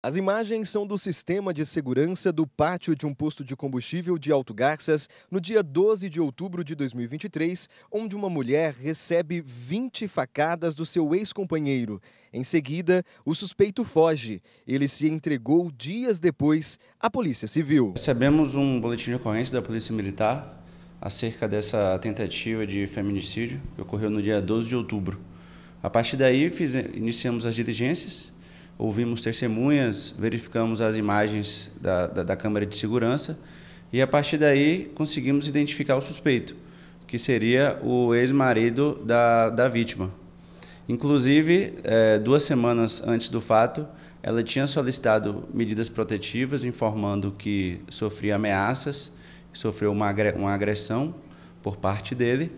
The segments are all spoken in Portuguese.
As imagens são do sistema de segurança do pátio de um posto de combustível de Alto Garças no dia 12 de outubro de 2023, onde uma mulher recebe 20 facadas do seu ex-companheiro. Em seguida, o suspeito foge. Ele se entregou dias depois à Polícia Civil. Recebemos um boletim de ocorrência da Polícia Militar acerca dessa tentativa de feminicídio que ocorreu no dia 12 de outubro. A partir daí, fiz, iniciamos as diligências ouvimos testemunhas, verificamos as imagens da, da, da câmera de segurança e a partir daí conseguimos identificar o suspeito, que seria o ex-marido da, da vítima. Inclusive, é, duas semanas antes do fato, ela tinha solicitado medidas protetivas, informando que sofria ameaças, que sofreu uma, uma agressão por parte dele.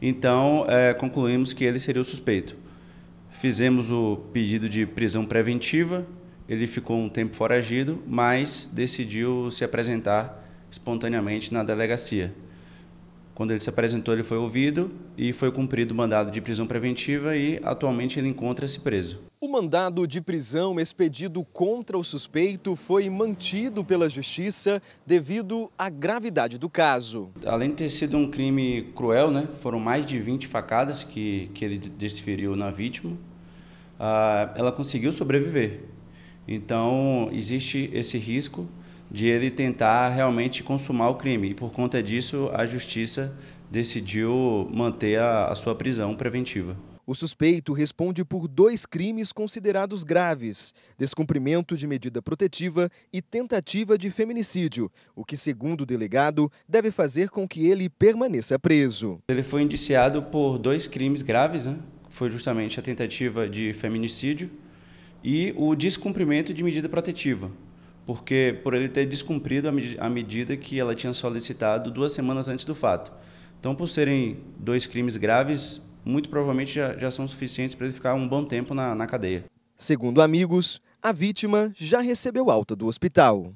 Então, é, concluímos que ele seria o suspeito. Fizemos o pedido de prisão preventiva, ele ficou um tempo foragido, mas decidiu se apresentar espontaneamente na delegacia. Quando ele se apresentou, ele foi ouvido e foi cumprido o mandado de prisão preventiva e atualmente ele encontra-se preso. O mandado de prisão expedido contra o suspeito foi mantido pela justiça devido à gravidade do caso. Além de ter sido um crime cruel, né, foram mais de 20 facadas que, que ele desferiu na vítima, ah, ela conseguiu sobreviver. Então, existe esse risco de ele tentar realmente consumar o crime. E por conta disso, a justiça decidiu manter a, a sua prisão preventiva. O suspeito responde por dois crimes considerados graves: descumprimento de medida protetiva e tentativa de feminicídio, o que, segundo o delegado, deve fazer com que ele permaneça preso. Ele foi indiciado por dois crimes graves, né? foi justamente a tentativa de feminicídio e o descumprimento de medida protetiva, porque por ele ter descumprido a, med a medida que ela tinha solicitado duas semanas antes do fato. Então, por serem dois crimes graves, muito provavelmente já, já são suficientes para ele ficar um bom tempo na, na cadeia. Segundo amigos, a vítima já recebeu alta do hospital.